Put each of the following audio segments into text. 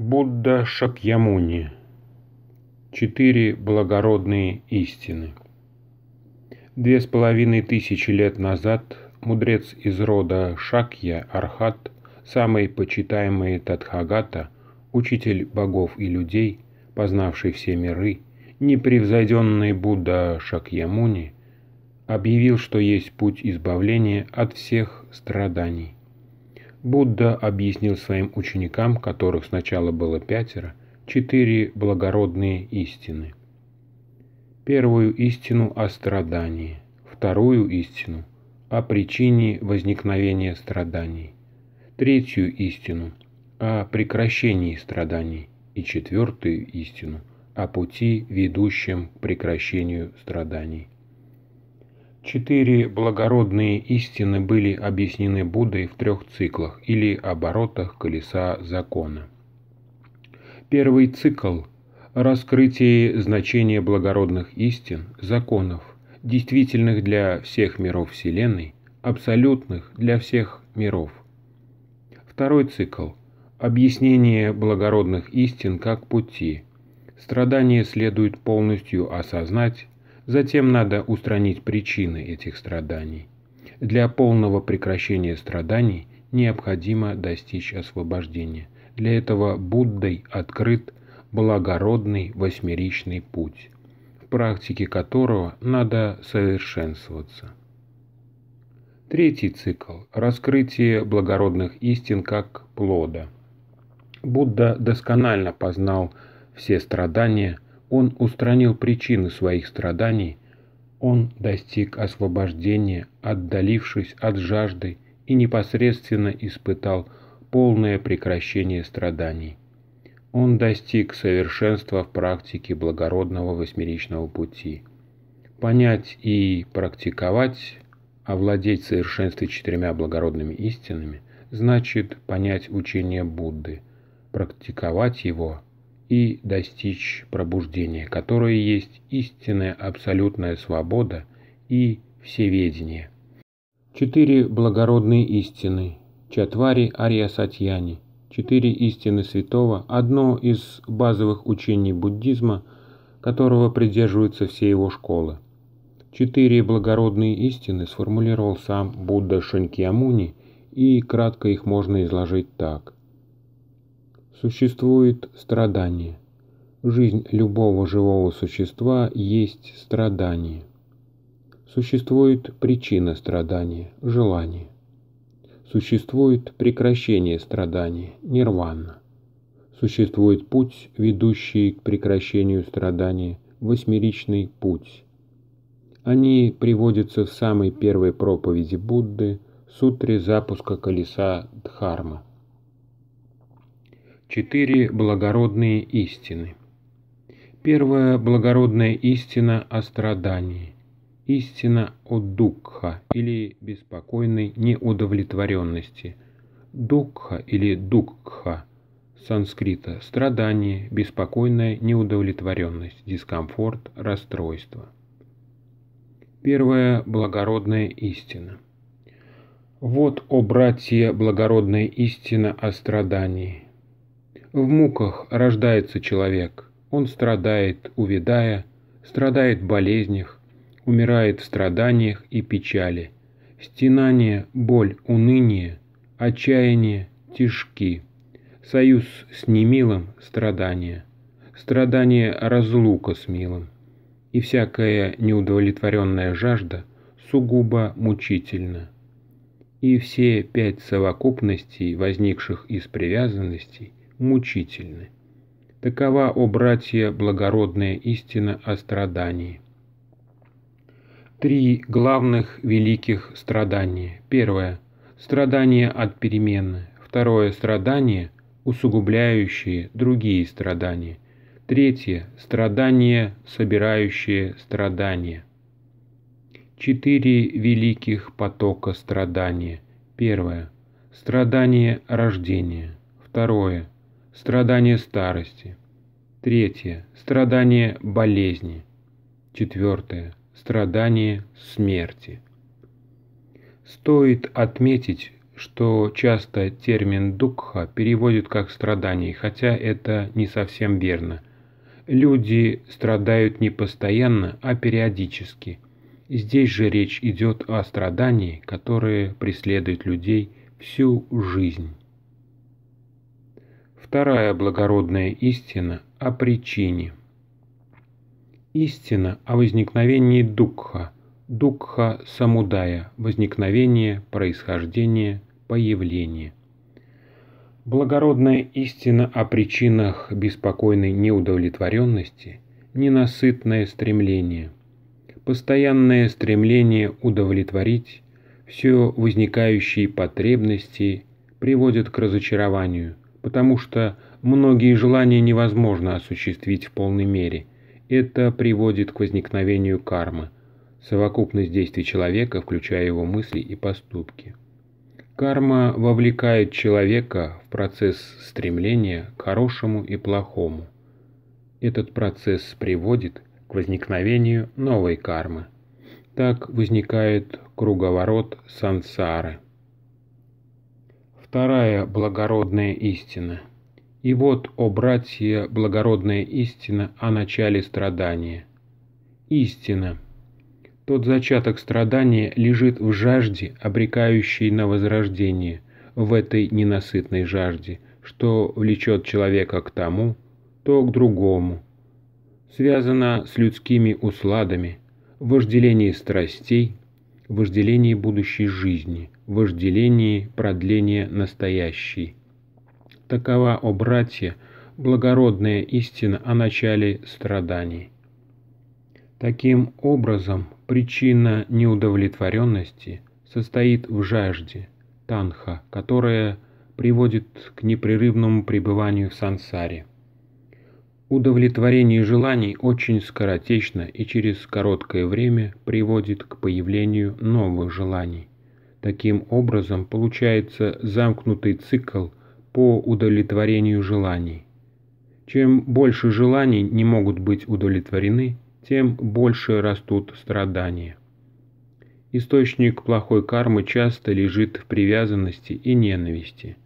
Будда Шакьямуни. Четыре благородные истины. Две с половиной тысячи лет назад мудрец из рода Шакья Архат, самый почитаемый Тадхагата, учитель богов и людей, познавший все миры, непревзойденный Будда Шакьямуни, объявил, что есть путь избавления от всех страданий. Будда объяснил своим ученикам, которых сначала было пятеро, четыре благородные истины. Первую истину о страдании, вторую истину о причине возникновения страданий, третью истину о прекращении страданий и четвертую истину о пути, ведущем к прекращению страданий. Четыре благородные истины были объяснены Буддой в трех циклах или оборотах колеса закона. Первый цикл – раскрытие значения благородных истин, законов, действительных для всех миров Вселенной, абсолютных для всех миров. Второй цикл – объяснение благородных истин как пути. Страдание следует полностью осознать Затем надо устранить причины этих страданий. Для полного прекращения страданий необходимо достичь освобождения. Для этого Буддой открыт благородный восьмеричный путь, в практике которого надо совершенствоваться. Третий цикл – раскрытие благородных истин как плода. Будда досконально познал все страдания – он устранил причины своих страданий, он достиг освобождения, отдалившись от жажды и непосредственно испытал полное прекращение страданий. Он достиг совершенства в практике благородного восьмеричного пути. Понять и практиковать, овладеть совершенством четырьмя благородными истинами, значит понять учение Будды, практиковать его – и достичь пробуждения, которое есть истинная абсолютная свобода и всеведение. Четыре благородные истины Чатвари Ария Сатьяни, четыре истины святого, одно из базовых учений буддизма, которого придерживаются все его школы. Четыре благородные истины сформулировал сам Будда Шанкиамуни, и кратко их можно изложить так – существует страдание. Жизнь любого живого существа есть страдание. Существует причина страдания – желание. Существует прекращение страдания – нирвана. Существует путь, ведущий к прекращению страдания – восьмеричный путь. Они приводятся в самой первой проповеди Будды – сутре запуска колеса дхармы четыре благородные истины. Первая благородная истина о страдании, истина о дукха или беспокойной неудовлетворенности. Дукха или дукха санскрита – страдание, беспокойная неудовлетворенность, дискомфорт, расстройство. Первая благородная истина. Вот, о братья, благородная истина о страдании – в муках рождается человек, он страдает, увидая, страдает в болезнях, умирает в страданиях и печали. Стенание, боль, уныние, отчаяние, тяжки. Союз с немилым – страдание. Страдание – разлука с милым. И всякая неудовлетворенная жажда сугубо мучительна. И все пять совокупностей, возникших из привязанностей – мучительны. Такова, о братья, благородная истина о страдании. Три главных великих страдания. Первое – страдание от перемены. Второе – страдание, усугубляющее другие страдания. Третье – страдание, собирающее страдания. Четыре великих потока страдания. Первое – страдание рождения. Второе – Страдание старости. Третье. Страдание болезни. Четвертое. Страдание смерти. Стоит отметить, что часто термин «дукха» переводят как «страдание», хотя это не совсем верно. Люди страдают не постоянно, а периодически. Здесь же речь идет о страдании, которое преследует людей всю жизнь. Вторая благородная истина о причине. Истина о возникновении Дукха, Дукха Самудая, возникновение, происхождение, появление. Благородная истина о причинах беспокойной неудовлетворенности, ненасытное стремление, постоянное стремление удовлетворить все возникающие потребности приводит к разочарованию – потому что многие желания невозможно осуществить в полной мере. Это приводит к возникновению кармы, совокупность действий человека, включая его мысли и поступки. Карма вовлекает человека в процесс стремления к хорошему и плохому. Этот процесс приводит к возникновению новой кармы. Так возникает круговорот сансары – Вторая благородная истина. И вот, о братья, благородная истина о начале страдания. Истина. Тот зачаток страдания лежит в жажде, обрекающей на возрождение, в этой ненасытной жажде, что влечет человека к тому, то к другому. связано с людскими усладами, вожделение страстей – вожделении будущей жизни, вожделении продления настоящей. Такова, о братья, благородная истина о начале страданий. Таким образом, причина неудовлетворенности состоит в жажде, танха, которая приводит к непрерывному пребыванию в сансаре. Удовлетворение желаний очень скоротечно и через короткое время приводит к появлению новых желаний. Таким образом получается замкнутый цикл по удовлетворению желаний. Чем больше желаний не могут быть удовлетворены, тем больше растут страдания. Источник плохой кармы часто лежит в привязанности и ненависти.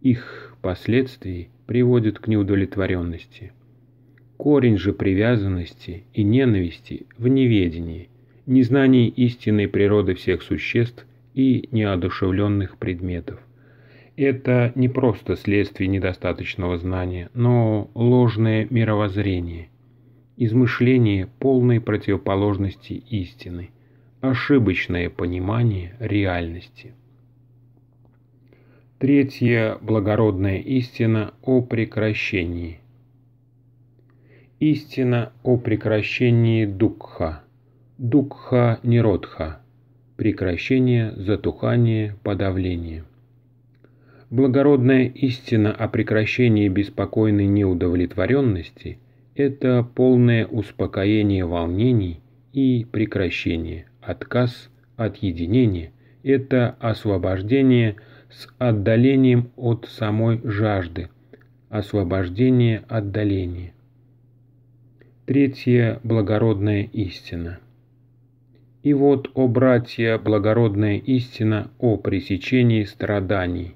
Их последствия приводят к неудовлетворенности – Корень же привязанности и ненависти в неведении, незнании истинной природы всех существ и неодушевленных предметов. Это не просто следствие недостаточного знания, но ложное мировоззрение, измышление полной противоположности истины, ошибочное понимание реальности. Третья благородная истина о прекращении – Истина о прекращении Дукха. Дукха Ниродха. Прекращение, затухание, подавление. Благородная истина о прекращении беспокойной неудовлетворенности – это полное успокоение волнений и прекращение, отказ от единения – это освобождение с отдалением от самой жажды, освобождение отдаления. Третья благородная истина. И вот, о братья, благородная истина о пресечении страданий.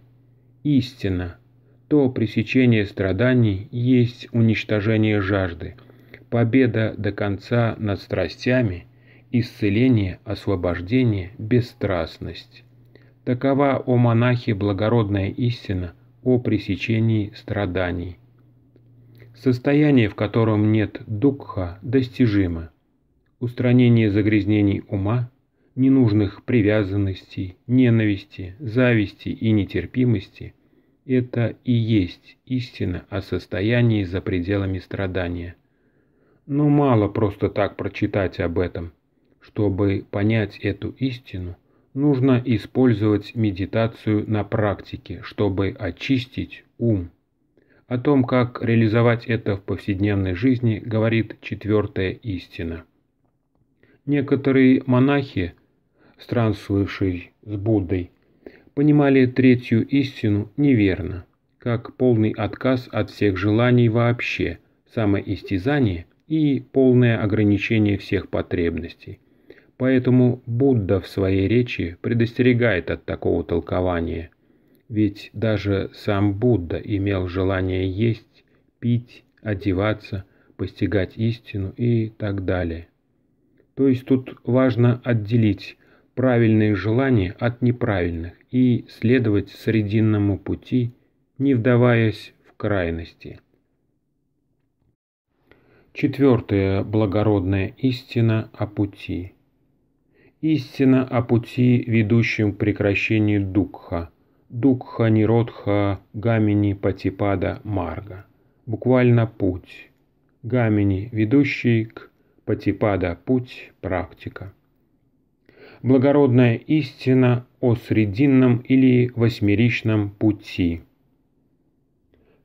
Истина, то пресечение страданий есть уничтожение жажды, победа до конца над страстями, исцеление, освобождение, бесстрастность. Такова, о монахи, благородная истина о пресечении страданий, Состояние, в котором нет дугха, достижимо. Устранение загрязнений ума, ненужных привязанностей, ненависти, зависти и нетерпимости – это и есть истина о состоянии за пределами страдания. Но мало просто так прочитать об этом. Чтобы понять эту истину, нужно использовать медитацию на практике, чтобы очистить ум. О том, как реализовать это в повседневной жизни, говорит четвертая истина. Некоторые монахи, странствовавшие с Буддой, понимали третью истину неверно, как полный отказ от всех желаний вообще, самоистязание и полное ограничение всех потребностей. Поэтому Будда в своей речи предостерегает от такого толкования – ведь даже сам Будда имел желание есть, пить, одеваться, постигать истину и так далее. То есть тут важно отделить правильные желания от неправильных и следовать срединному пути, не вдаваясь в крайности. Четвертая благородная истина о пути. Истина о пути, ведущем к прекращению духа, Дукха Ниродха Гамини Патипада Марга, буквально путь. Гамини, ведущий к Патипада путь, практика. Благородная истина о срединном или восьмеричном пути.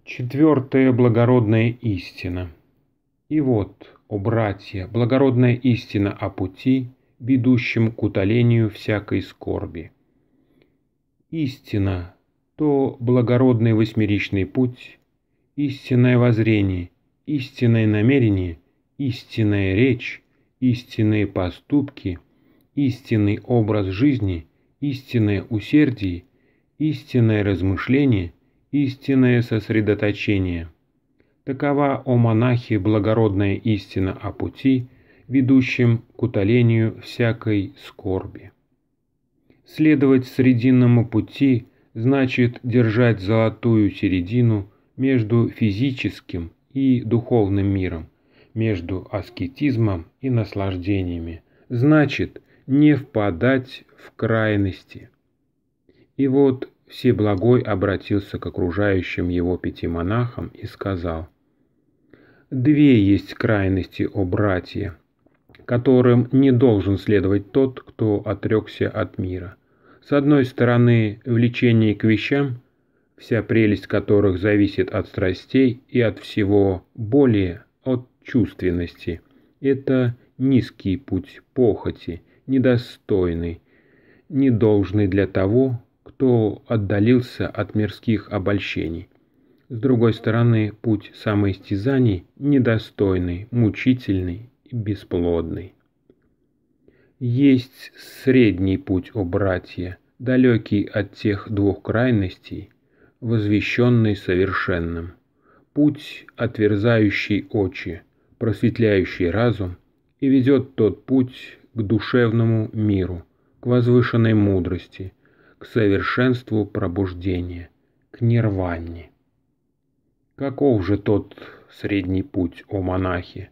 Четвертая благородная истина. И вот, о братья, благородная истина о пути, ведущем к утолению всякой скорби – Истина – то благородный восьмеричный путь, истинное воззрение, истинное намерение, истинная речь, истинные поступки, истинный образ жизни, истинное усердие, истинное размышление, истинное сосредоточение. Такова, о монахи, благородная истина о пути, ведущем к утолению всякой скорби. Следовать срединному пути значит держать золотую середину между физическим и духовным миром, между аскетизмом и наслаждениями, значит не впадать в крайности. И вот Всеблагой обратился к окружающим его пяти монахам и сказал, «Две есть крайности, о братья, которым не должен следовать тот, кто отрекся от мира. С одной стороны, влечение к вещам, вся прелесть которых зависит от страстей и от всего более от чувственности. Это низкий путь похоти, недостойный, недолжный для того, кто отдалился от мирских обольщений. С другой стороны, путь самоистязаний недостойный, мучительный бесплодной. Есть средний путь, у братья, далекий от тех двух крайностей, возвещенный совершенным. Путь, отверзающий очи, просветляющий разум, и ведет тот путь к душевному миру, к возвышенной мудрости, к совершенству пробуждения, к нирванне. Каков же тот средний путь, о монахи,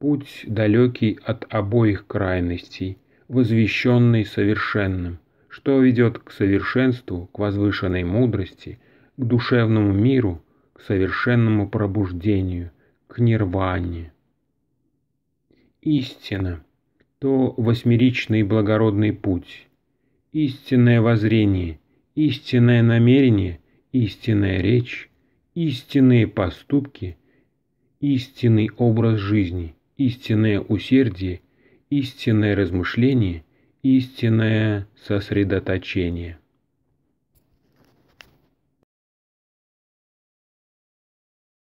Путь далекий от обоих крайностей, возвещенный совершенным, что ведет к совершенству, к возвышенной мудрости, к душевному миру, к совершенному пробуждению, к нирване. Истина – то восьмеричный благородный путь, истинное воззрение, истинное намерение, истинная речь, истинные поступки, истинный образ жизни – истинное усердие, истинное размышление, истинное сосредоточение.